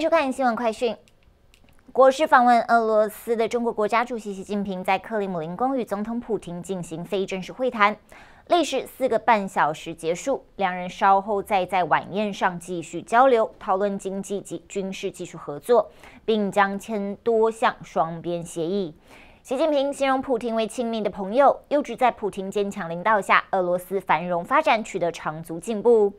收看新闻快讯。国事访问俄罗斯的中国国家主席习近平在克里姆林宫与总统普京进行非正式会谈，历时四个半小时结束。两人稍后再在晚宴上继续交流，讨论经济及军事技术合作，并将签多项双边协议。习近平形容普京为亲密的朋友，又指在普京坚强领导下，俄罗斯繁荣发展取得长足进步。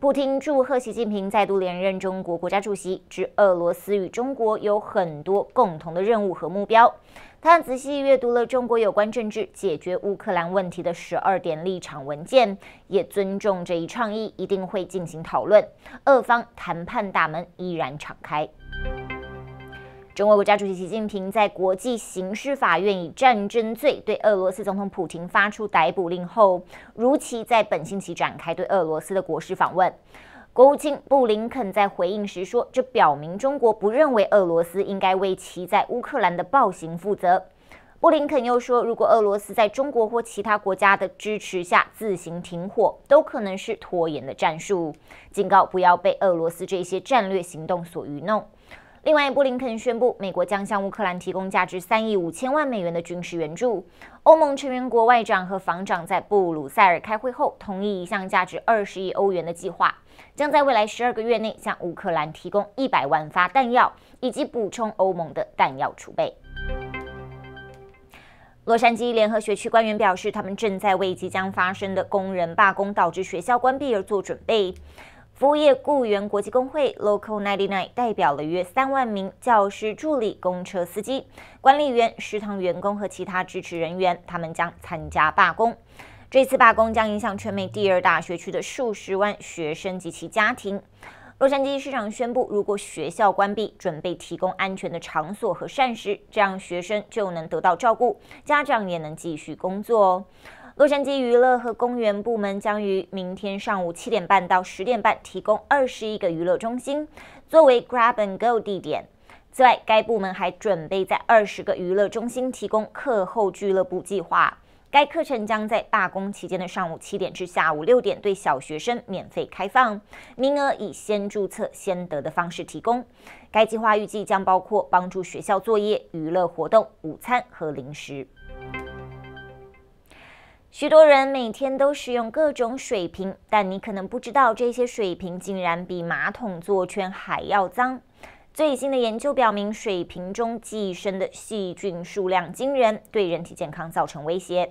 不听祝贺习近平再度连任中国国家主席。指俄罗斯与中国有很多共同的任务和目标。他仔细阅读了中国有关政治解决乌克兰问题的十二点立场文件，也尊重这一倡议，一定会进行讨论。俄方谈判大门依然敞开。中国国家主席习近平在国际刑事法院以战争罪对俄罗斯总统普京发出逮捕令后，如期在本星期展开对俄罗斯的国事访问。国务卿布林肯在回应时说：“这表明中国不认为俄罗斯应该为其在乌克兰的暴行负责。”布林肯又说：“如果俄罗斯在中国或其他国家的支持下自行停火，都可能是拖延的战术，警告不要被俄罗斯这些战略行动所愚弄。”另外，布林肯宣布，美国将向乌克兰提供价值三亿五千万美元的军事援助。欧盟成员国外长和防长在布鲁塞尔开会后，同意一项价值二十亿欧元的计划，将在未来十二个月内向乌克兰提供一百万发弹药，以及补充欧盟的弹药储备。洛杉矶联合学区官员表示，他们正在为即将发生的工人罢工导致学校关闭而做准备。服务业雇员国际工会 Local 99代表了约三万名教师助理、公车司机、管理员、食堂员工和其他支持人员，他们将参加罢工。这次罢工将影响全美第二大学区的数十万学生及其家庭。洛杉矶市长宣布，如果学校关闭，准备提供安全的场所和膳食，这样学生就能得到照顾，家长也能继续工作哦。洛杉矶娱乐和公园部门将于明天上午七点半到十点半提供二十一个娱乐中心作为 Grab and Go 地点。此外，该部门还准备在二十个娱乐中心提供课后俱乐部计划。该课程将在罢工期间的上午七点至下午六点对小学生免费开放，名额以先注册先得的方式提供。该计划预计将包括帮助学校作业、娱乐活动、午餐和零食。许多人每天都使用各种水瓶，但你可能不知道，这些水瓶竟然比马桶座圈还要脏。最新的研究表明，水瓶中寄生的细菌数量惊人，对人体健康造成威胁。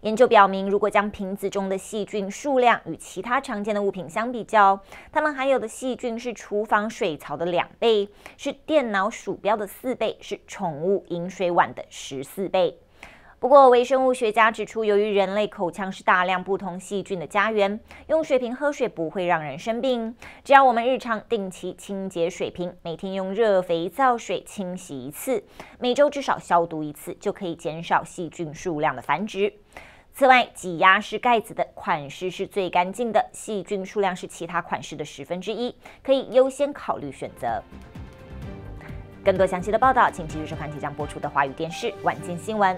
研究表明，如果将瓶子中的细菌数量与其他常见的物品相比较，它们含有的细菌是厨房水槽的两倍，是电脑鼠标的四倍，是宠物饮水碗的十四倍。不过，微生物学家指出，由于人类口腔是大量不同细菌的家园，用水瓶喝水不会让人生病。只要我们日常定期清洁水瓶，每天用热肥皂水清洗一次，每周至少消毒一次，就可以减少细菌数量的繁殖。此外，挤压式盖子的款式是最干净的，细菌数量是其他款式的十分之一，可以优先考虑选择。更多详细的报道，请继续收看即将播出的《华语电视晚间新闻》。